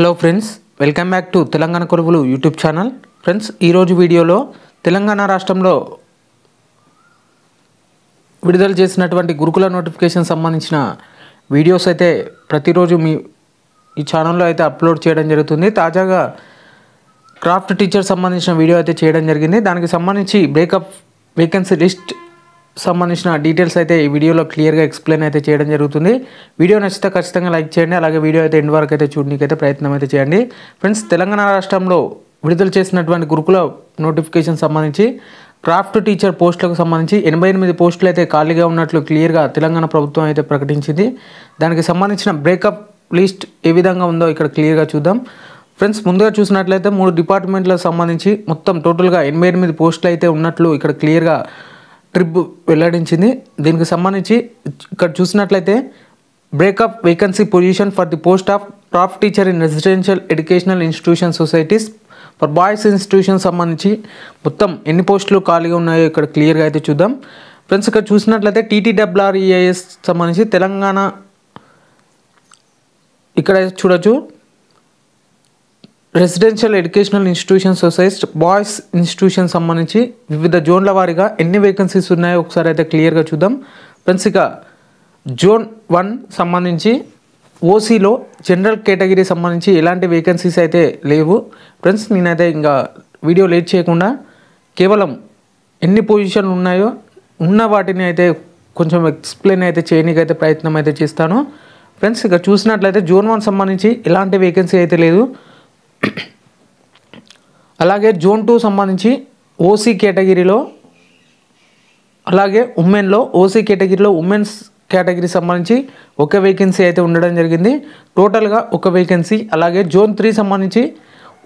hello friends welcome back to Telangana కొలువులు YouTube channel friends ఈరోజు వీడియోలో తెలంగాణ రాష్ట్రంలో విడుదల చేసినటువంటి గురుకుల నోటిఫికేషన్ సంబంధించిన వీడియోస్ అయితే ప్రతిరోజు మీ ఈ ఛానల్లో అయితే అప్లోడ్ చేయడం జరుగుతుంది తాజాగా క్రాఫ్ట్ టీచర్ సంబంధించిన వీడియో అయితే చేయడం జరిగింది దానికి సంబంధించి బ్రేకప్ వేకెన్సీ లిస్ట్ సంబంధించిన డీటెయిల్స్ అయితే ఈ వీడియోలో క్లియర్గా ఎక్స్ప్లెయిన్ అయితే చేయడం జరుగుతుంది వీడియో నచ్చితే ఖచ్చితంగా లైక్ చేయండి అలాగే వీడియో అయితే ఎండ్ వరకు అయితే చూడడానికి ప్రయత్నం అయితే చేయండి ఫ్రెండ్స్ తెలంగాణ రాష్ట్రంలో విడుదల చేసినటువంటి గురుకుల నోటిఫికేషన్ సంబంధించి క్రాఫ్ట్ టీచర్ పోస్టులకు సంబంధించి ఎనభై ఎనిమిది పోస్టులు అయితే ఖాళీగా ఉన్నట్లు క్లియర్గా తెలంగాణ ప్రభుత్వం అయితే ప్రకటించింది దానికి సంబంధించిన బ్రేకప్ లిస్ట్ ఏ విధంగా ఉందో ఇక్కడ క్లియర్గా చూద్దాం ఫ్రెండ్స్ ముందుగా చూసినట్లయితే మూడు డిపార్ట్మెంట్లకు సంబంధించి మొత్తం టోటల్గా ఎనభై ఎనిమిది పోస్టులు అయితే ఉన్నట్లు ఇక్కడ క్లియర్గా ట్రిప్ వెల్లడించింది దీనికి సంబంధించి ఇక్కడ చూసినట్లయితే breakup vacancy position for the post of top teacher in residential educational institution societies for boys institution సంబంధించి మొత్తం ఎన్ని పోస్టులు ఖాళీగా ఉన్నాయో ఇక్కడ క్లియర్గా అయితే చూద్దాం ఫ్రెండ్స్ ఇక్కడ చూసినట్లయితే టీటీడబ్ల్యూఆర్ఈఐఎస్ e సంబంధించి తెలంగాణ ఇక్కడ చూడొచ్చు రెసిడెన్షియల్ ఎడ్యుకేషనల్ ఇన్స్టిట్యూషన్ సొసైస్ బాయ్స్ ఇన్స్టిట్యూషన్ సంబంధించి వివిధ జోన్ల వారీగా ఎన్ని వేకెన్సీస్ ఉన్నాయో ఒకసారి అయితే క్లియర్గా చూద్దాం ఫ్రెండ్స్ ఇక జోన్ వన్ సంబంధించి ఓసీలో జనరల్ కేటగిరీ సంబంధించి ఎలాంటి వేకెన్సీస్ అయితే లేవు ఫ్రెండ్స్ నేనైతే ఇంకా వీడియో లేట్ చేయకుండా కేవలం ఎన్ని పొజిషన్లు ఉన్నాయో ఉన్న వాటిని అయితే కొంచెం ఎక్స్ప్లెయిన్ అయితే చేయడానికైతే ప్రయత్నం అయితే చేస్తాను ఫ్రెండ్స్ ఇక చూసినట్లయితే జోన్ వన్ సంబంధించి ఎలాంటి వేకెన్సీ అయితే లేదు అలాగే జోన్ టూ సంబంధించి ఓసీ కేటగిరీలో అలాగే ఉమెన్లో ఓసీ కేటగిరీలో ఉమెన్స్ కేటగిరీ సంబంధించి ఒక వేకెన్సీ అయితే ఉండడం జరిగింది టోటల్గా ఒక వేకెన్సీ అలాగే జోన్ త్రీ సంబంధించి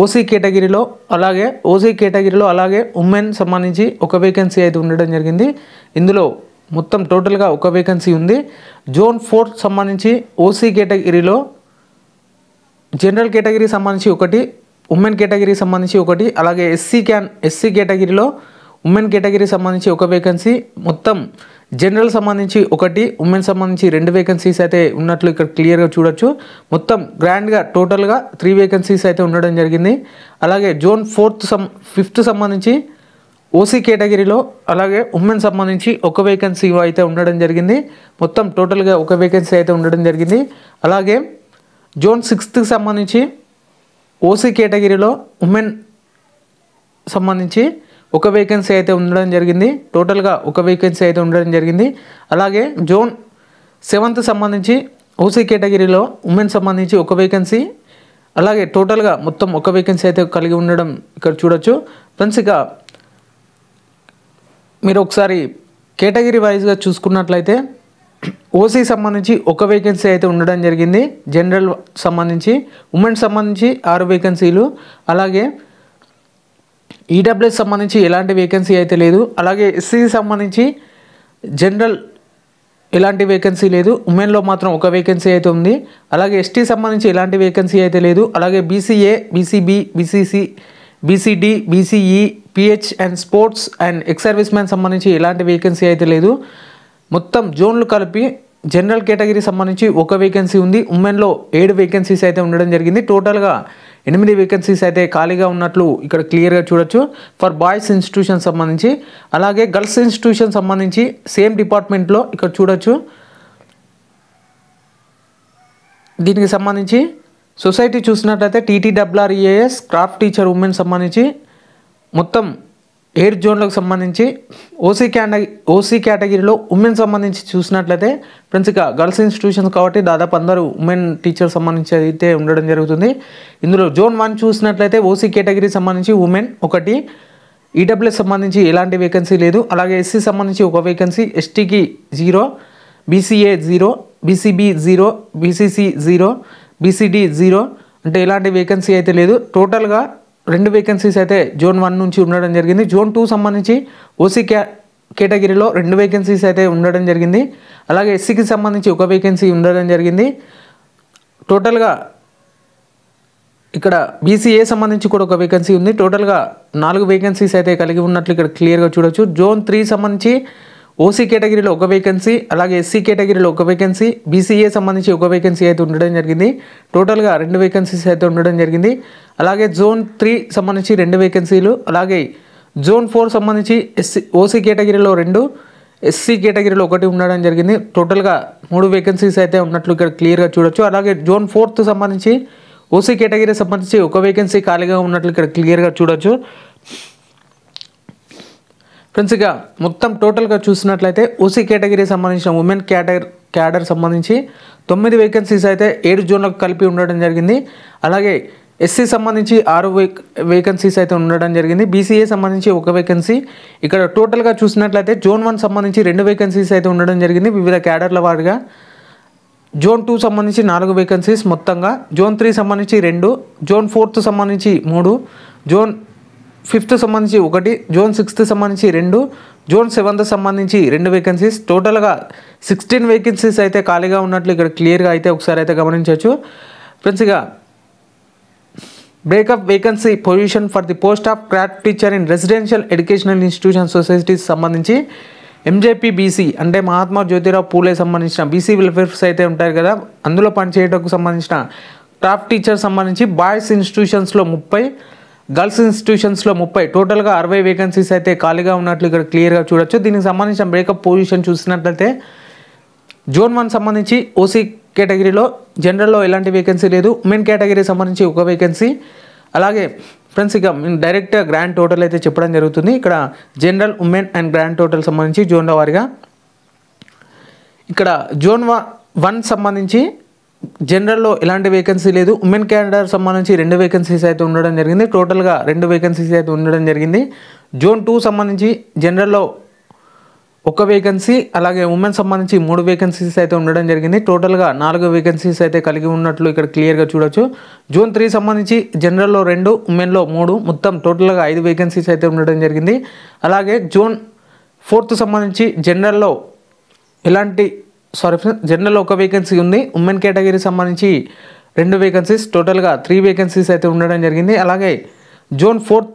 ఓసీ కేటగిరీలో అలాగే ఓసీ కేటగిరీలో అలాగే ఉమెన్ సంబంధించి ఒక వేకెన్సీ అయితే ఉండడం జరిగింది ఇందులో మొత్తం టోటల్గా ఒక వేకెన్సీ ఉంది జోన్ ఫోర్త్ సంబంధించి ఓసీ కేటగిరీలో జనరల్ కేటగిరీకి సంబంధించి ఒకటి ఉమెన్ కేటగిరీకి సంబంధించి ఒకటి అలాగే ఎస్సీ క్యాన్ ఎస్సీ కేటగిరీలో ఉమెన్ కేటగిరీకి సంబంధించి ఒక వేకెన్సీ మొత్తం జనరల్ సంబంధించి ఒకటి ఉమెన్ సంబంధించి రెండు వేకెన్సీస్ అయితే ఉన్నట్లు ఇక్కడ క్లియర్గా చూడొచ్చు మొత్తం గ్రాండ్గా టోటల్గా త్రీ వేకెన్సీస్ అయితే ఉండడం జరిగింది అలాగే జోన్ ఫోర్త్ సం ఫిఫ్త్ సంబంధించి ఓసీ కేటగిరీలో అలాగే ఉమెన్ సంబంధించి ఒక వేకెన్సీ అయితే ఉండడం జరిగింది మొత్తం టోటల్గా ఒక వేకెన్సీ అయితే ఉండడం జరిగింది అలాగే జోన్ సిక్స్త్కి సంబంధించి ఓసీ కేటగిరీలో ఉమెన్ సంబంధించి ఒక వేకెన్సీ అయితే ఉండడం జరిగింది టోటల్గా ఒక వేకెన్సీ అయితే ఉండడం జరిగింది అలాగే జోన్ సెవెంత్ సంబంధించి ఓసీ కేటగిరీలో ఉమెన్ సంబంధించి ఒక వేకెన్సీ అలాగే టోటల్గా మొత్తం ఒక వేకెన్సీ అయితే కలిగి ఉండడం ఇక్కడ చూడొచ్చు ఫ్రెండ్స్ ఇక మీరు ఒకసారి కేటగిరీ వైజ్గా చూసుకున్నట్లయితే ఓసీ సంబంధించి ఒక వేకెన్సీ అయితే ఉండడం జరిగింది జనరల్ సంబంధించి ఉమెన్ సంబంధించి ఆరు వేకెన్సీలు అలాగే ఈడబ్ల్యూఎస్ e సంబంధించి ఎలాంటి వేకెన్సీ అయితే లేదు అలాగే ఎస్సీ సంబంధించి జనరల్ ఎలాంటి వేకెన్సీ లేదు ఉమెన్లో మాత్రం ఒక వేకెన్సీ అయితే ఉంది అలాగే ఎస్టీ సంబంధించి ఎలాంటి వేకెన్సీ అయితే లేదు అలాగే BCA BCB BCC BCD BCE PH and sports and ex service man సంబంధించి ఎలాంటి వేకెన్సీ అయితే లేదు మొత్తం జోన్లు కలిపి జనరల్ కేటగిరీ సంబంధించి ఒక వేకెన్సీ ఉంది ఉమెన్లో ఏడు వేకెన్సీస్ అయితే ఉండడం జరిగింది టోటల్గా ఎనిమిది వేకెన్సీస్ అయితే ఖాళీగా ఉన్నట్లు ఇక్కడ క్లియర్గా చూడొచ్చు ఫర్ బాయ్స్ ఇన్స్టిట్యూషన్ సంబంధించి అలాగే గర్ల్స్ ఇన్స్టిట్యూషన్ సంబంధించి సేమ్ డిపార్ట్మెంట్లో ఇక్కడ చూడొచ్చు దీనికి సంబంధించి సొసైటీ చూసినట్లయితే టీటీడబ్ల్యూఆర్ఈఏఎస్ క్రాఫ్ట్ టీచర్ ఉమెన్ సంబంధించి మొత్తం ఎయిర్ జోన్లకు సంబంధించి ఓసీ క్యాటగిరీ ఓసీ కేటగిరీలో ఉమెన్ సంబంధించి చూసినట్లయితే ఫ్రెండ్స్ ఇక గర్ల్స్ ఇన్స్టిట్యూషన్స్ కాబట్టి దాదాపు అందరూ ఉమెన్ టీచర్ సంబంధించి అయితే ఉండడం జరుగుతుంది ఇందులో జోన్ వన్ చూసినట్లయితే ఓసీ కేటగిరీ సంబంధించి ఉమెన్ ఒకటి ఈడబ్ల్యూఎస్ సంబంధించి ఎలాంటి వేకెన్సీ లేదు అలాగే ఎస్సీ సంబంధించి ఒక వేకెన్సీ ఎస్టీకి zero BCA zero BCB zero BCC zero BCD zero అంటే ఎలాంటి వేకెన్సీ అయితే లేదు టోటల్గా రెండు వేకెన్సీస్ అయితే జోన్ వన్ నుంచి ఉండడం జరిగింది జోన్ టూ సంబంధించి ఓసీ కేటగిరీలో రెండు వేకెన్సీస్ అయితే ఉండడం జరిగింది అలాగే ఎస్సీకి సంబంధించి ఒక వేకెన్సీ ఉండడం జరిగింది టోటల్గా ఇక్కడ బీసీఏ సంబంధించి కూడా ఒక వేకెన్సీ ఉంది టోటల్గా నాలుగు వేకెన్సీస్ అయితే కలిగి ఉన్నట్లు ఇక్కడ క్లియర్గా చూడవచ్చు జోన్ త్రీ సంబంధించి ఓసీ కేటగిరీలో ఒక వేకెన్సీ అలాగే ఎస్సీ కేటగిరీలో ఒక వేకెన్సీ బీసీఏ సంబంధించి ఒక వేకెన్సీ అయితే ఉండడం జరిగింది టోటల్గా రెండు వేకెన్సీస్ అయితే ఉండడం జరిగింది అలాగే జోన్ త్రీ సంబంధించి రెండు వేకెన్సీలు అలాగే జోన్ ఫోర్ సంబంధించి ఎస్సీ ఓసీ కేటగిరీలో రెండు ఎస్సీ కేటగిరీలో ఒకటి ఉండడం జరిగింది టోటల్గా మూడు వేకెన్సీస్ అయితే ఉన్నట్లు ఇక్కడ క్లియర్గా చూడొచ్చు అలాగే జోన్ ఫోర్త్ సంబంధించి ఓసీ కేటగిరీ సంబంధించి ఒక వేకెన్సీ ఖాళీగా ఉన్నట్లు ఇక్కడ క్లియర్గా చూడొచ్చు ఫ్రెండ్స్ ఇక మొత్తం టోటల్గా చూసినట్లయితే ఓసీ కేటగిరీ సంబంధించిన ఉమెన్ క్యాటగర్ క్యాడర్ సంబంధించి తొమ్మిది వేకెన్సీస్ అయితే ఏడు జోన్లకు కలిపి ఉండడం జరిగింది అలాగే ఎస్సీ సంబంధించి ఆరు వేకెన్సీస్ అయితే ఉండడం జరిగింది బీసీఏ సంబంధించి ఒక వేకెన్సీ ఇక్కడ టోటల్గా చూసినట్లయితే జోన్ వన్ సంబంధించి రెండు వేకెన్సీస్ అయితే ఉండడం జరిగింది వివిధ క్యాడర్ల వారిగా జోన్ టూ సంబంధించి నాలుగు వేకెన్సీస్ మొత్తంగా జోన్ త్రీ సంబంధించి రెండు జోన్ ఫోర్త్ సంబంధించి మూడు జోన్ ఫిఫ్త్ సంబంధించి ఒకటి జోన్ సిక్స్త్ సంబంధించి రెండు జోన్ సెవెంత్ సంబంధించి రెండు వేకెన్సీస్ టోటల్గా సిక్స్టీన్ వేకెన్సీస్ అయితే ఖాళీగా ఉన్నట్లు ఇక్కడ క్లియర్గా అయితే ఒకసారి అయితే గమనించవచ్చు ఫ్రెండ్స్ ఇక breakup vacancy position for the post of craft teacher in residential educational institution societies సంబంధించి ఎంజేపీ బీసీ అంటే మహాత్మా జ్యోతిరావు పూలే సంబంధించిన బీసీ వెల్ఫేర్స్ అయితే ఉంటారు కదా అందులో పనిచేయటకు సంబంధించిన క్రాఫ్ట్ టీచర్ సంబంధించి బాయ్స్ ఇన్స్టిట్యూషన్స్లో ముప్పై గర్ల్స్ ఇన్స్టిట్యూషన్స్లో ముప్పై టోటల్గా అరవై వేకెన్సీస్ అయితే ఖాళీగా ఉన్నట్లు ఇక్కడ క్లియర్గా చూడొచ్చు దీనికి సంబంధించిన బ్రేకప్ పొజిషన్ చూసినట్లయితే జోన్ వన్ సంబంధించి ఓసీ కేటగిరీలో జనరల్లో ఎలాంటి వేకెన్సీ లేదు మెయిన్ కేటగిరీ సంబంధించి ఒక వేకెన్సీ అలాగే ఫ్రెండ్స్ ఇక డైరెక్ట్ గ్రాండ్ టోటల్ అయితే చెప్పడం జరుగుతుంది ఇక్కడ general women and grand total సంబంధించి జోన్ల వారిగా ఇక్కడ జోన్ వన్ సంబంధించి జనరల్లో ఎలాంటి వేకెన్సీ లేదు ఉమెన్ క్యాండిడేట్ సంబంధించి రెండు వేకెన్సీస్ అయితే ఉండడం జరిగింది టోటల్గా రెండు వేకెన్సీస్ అయితే ఉండడం జరిగింది జోన్ టూ సంబంధించి జనరల్లో ఒక వేకెన్సీ అలాగే ఉమెన్ సంబంధించి మూడు వేకెన్సీస్ అయితే ఉండడం జరిగింది టోటల్గా నాలుగు వేకెన్సీస్ అయితే కలిగి ఉన్నట్లు ఇక్కడ క్లియర్గా చూడొచ్చు జూన్ త్రీ సంబంధించి జనరల్లో రెండు ఉమెన్లో మూడు మొత్తం టోటల్గా ఐదు వేకెన్సీస్ అయితే ఉండడం జరిగింది అలాగే జూన్ ఫోర్త్ సంబంధించి జనరల్లో ఎలాంటి సారీ జనరల్లో ఒక వేకెన్సీ ఉంది ఉమెన్ కేటగిరీ సంబంధించి రెండు వేకెన్సీస్ టోటల్గా త్రీ వేకెన్సీస్ అయితే ఉండడం జరిగింది అలాగే జూన్ ఫోర్త్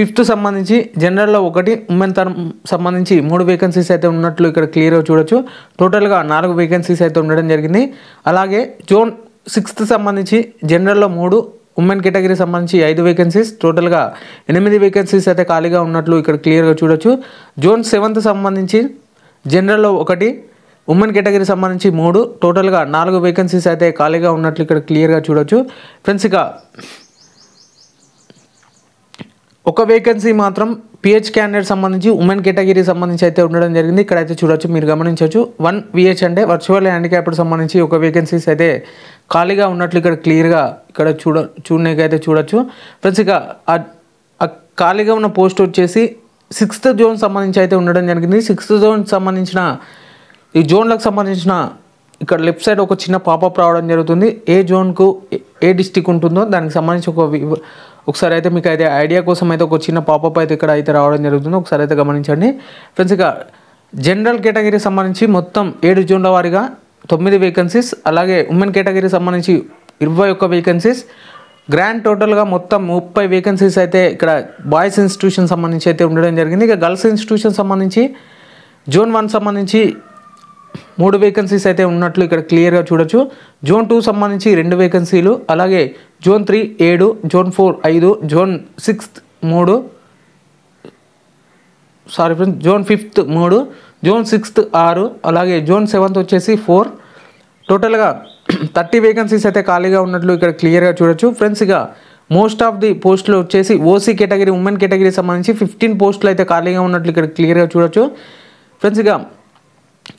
ఫిఫ్త్ సంబంధించి జనరల్లో ఒకటి ఉమెన్ తరం సంబంధించి మూడు వేకెన్సీస్ అయితే ఉన్నట్లు ఇక్కడ క్లియర్గా చూడొచ్చు టోటల్గా నాలుగు వేకెన్సీస్ అయితే ఉండడం జరిగింది అలాగే జోన్ సిక్స్త్ సంబంధించి జనరల్లో మూడు ఉమెన్ కేటగిరీ సంబంధించి ఐదు వేకెన్సీస్ టోటల్గా ఎనిమిది వేకెన్సీస్ అయితే ఖాళీగా ఉన్నట్లు ఇక్కడ క్లియర్గా చూడొచ్చు జోన్ సెవెంత్ సంబంధించి జనరల్లో ఒకటి ఉమెన్ కేటగిరీ సంబంధించి మూడు టోటల్గా నాలుగు వేకెన్సీస్ అయితే ఖాళీగా ఉన్నట్లు ఇక్కడ క్లియర్గా చూడొచ్చు ఫ్రెండ్స్ ఇక ఒక వేకెన్సీ మాత్రం పిహెచ్ క్యాండిడేట్ సంబంధించి ఉమెన్ కేటగిరీ సంబంధించి అయితే ఉండడం జరిగింది ఇక్కడైతే చూడొచ్చు మీరు గమనించవచ్చు వన్ విహెచ్ అంటే వర్చువల్ హ్యాండిక్యాప్డ్ సంబంధించి ఒక వేకెన్సీస్ అయితే ఖాళీగా ఉన్నట్లు ఇక్కడ క్లియర్గా ఇక్కడ చూడ చూడనీకైతే చూడొచ్చు ఫ్రెండ్స్ ఇక ఖాళీగా ఉన్న పోస్ట్ వచ్చేసి సిక్స్త్ జోన్ సంబంధించి అయితే ఉండడం జరిగింది సిక్స్త్ జోన్ సంబంధించిన ఈ జోన్లకు సంబంధించిన ఇక్కడ లెఫ్ట్ సైడ్ ఒక చిన్న పాపప్ రావడం జరుగుతుంది ఏ జోన్కు ఏ డిస్టిక్ ఉంటుందో దానికి సంబంధించి ఒక ఒకసారి అయితే మీకు అయితే ఐడియా కోసం అయితే ఒక చిన్న పాపప్ అయితే ఇక్కడ అయితే రావడం జరుగుతుంది ఒకసారి అయితే గమనించండి ఫ్రెండ్స్ ఇక జనరల్ కేటగిరీకి సంబంధించి మొత్తం ఏడు జూన్ల వారీగా తొమ్మిది వేకెన్సీస్ అలాగే ఉమెన్ కేటగిరీకి సంబంధించి ఇరవై ఒక్క వేకెన్సీస్ గ్రాండ్ టోటల్గా మొత్తం ముప్పై వేకెన్సీస్ అయితే ఇక్కడ బాయ్స్ ఇన్స్టిట్యూషన్ సంబంధించి అయితే ఉండడం జరిగింది ఇక గర్ల్స్ ఇన్స్టిట్యూషన్ సంబంధించి జూన్ వన్ సంబంధించి మూడు వేకెన్సీస్ అయితే ఉన్నట్లు ఇక్కడ క్లియర్గా చూడొచ్చు జోన్ టూ సంబంధించి రెండు వేకెన్సీలు అలాగే జోన్ త్రీ ఏడు జోన్ ఫోర్ ఐదు జోన్ సిక్స్త్ మూడు సారీ ఫ్రెండ్స్ జోన్ ఫిఫ్త్ మూడు జోన్ సిక్స్త్ ఆరు అలాగే జోన్ సెవెంత్ వచ్చేసి ఫోర్ టోటల్గా థర్టీ వేకెన్సీస్ అయితే ఖాళీగా ఉన్నట్లు ఇక్కడ క్లియర్గా చూడొచ్చు ఫ్రెండ్స్ ఇక మోస్ట్ ఆఫ్ ది పోస్టులు వచ్చేసి ఓసీ కేటగిరీ ఉమెన్ కేటగిరీ సంబంధించి ఫిఫ్టీన్ పోస్టులు అయితే ఖాళీగా ఉన్నట్లు ఇక్కడ క్లియర్గా చూడొచ్చు ఫ్రెండ్స్ ఇక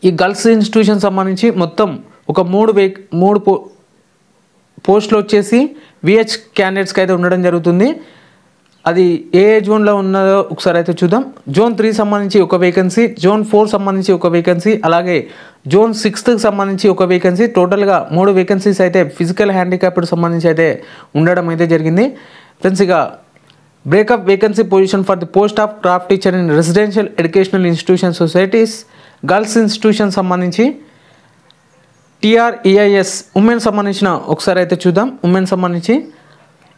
ఈ గర్ల్స్ ఇన్స్టిట్యూషన్ సంబంధించి మొత్తం ఒక మూడు వే మూడు పో పోస్టులు వచ్చేసి విహెచ్ క్యాండిడేట్స్కి అయితే ఉండడం జరుగుతుంది అది ఏ జోన్లో ఉన్నదో ఒకసారి అయితే చూద్దాం జోన్ త్రీ సంబంధించి ఒక వేకెన్సీ జోన్ ఫోర్ సంబంధించి ఒక వేకెన్సీ అలాగే జోన్ సిక్స్త్కి సంబంధించి ఒక వేకెన్సీ టోటల్గా మూడు వేకెన్సీస్ అయితే ఫిజికల్ హ్యాండిక్యాప్డ్ సంబంధించి అయితే ఉండడం అయితే జరిగింది ఫ్రెండ్స్ ఇక breakup vacancy position for the post of craft teacher in residential educational institution societies girls institution సంబంధించి టిఆర్ఈఐఎస్ ఉమెన్ సంబంధించిన ఒకసారి అయితే చూద్దాం ఉమెన్ సంబంధించి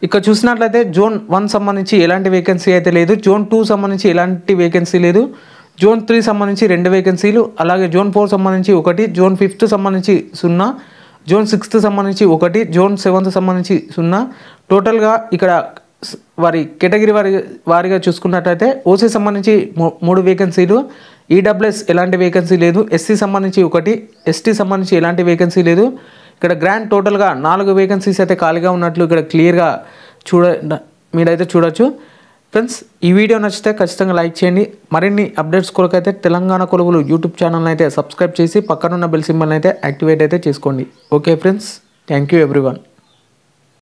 ఇక్కడ చూసినట్లయితే జోన్ వన్ సంబంధించి ఎలాంటి వేకెన్సీ అయితే లేదు జోన్ టూ సంబంధించి ఎలాంటి వేకెన్సీ లేదు జోన్ త్రీ సంబంధించి రెండు వేకెన్సీలు అలాగే జోన్ ఫోర్ సంబంధించి ఒకటి జోన్ ఫిఫ్త్ సంబంధించి సున్నా జోన్ సిక్స్త్ సంబంధించి ఒకటి జోన్ సెవెంత్ సంబంధించి సున్నా టోటల్గా ఇక్కడ వారి కేటగిరీ వారి వారిగా చూసుకున్నట్లయితే ఓసీ సంబంధించి మూడు వేకెన్సీలు ఈడబ్ల్యూఎస్ e ఎలాంటి వేకెన్సీ లేదు ఎస్సీ సంబంధించి ఒకటి ఎస్టీ సంబంధించి ఎలాంటి వేకెన్సీ లేదు ఇక్కడ గ్రాండ్ టోటల్గా నాలుగు వేకెన్సీస్ అయితే ఖాళీగా ఉన్నట్లు ఇక్కడ క్లియర్గా చూడ మీరైతే చూడొచ్చు ఫ్రెండ్స్ ఈ వీడియో నచ్చితే ఖచ్చితంగా లైక్ చేయండి మరిన్ని అప్డేట్స్ కొరకైతే తెలంగాణ కొలువులు యూట్యూబ్ ఛానల్ని అయితే సబ్స్క్రైబ్ చేసి పక్కనున్న బెల్ సింబల్ని అయితే యాక్టివేట్ అయితే చేసుకోండి okay friends thank you everyone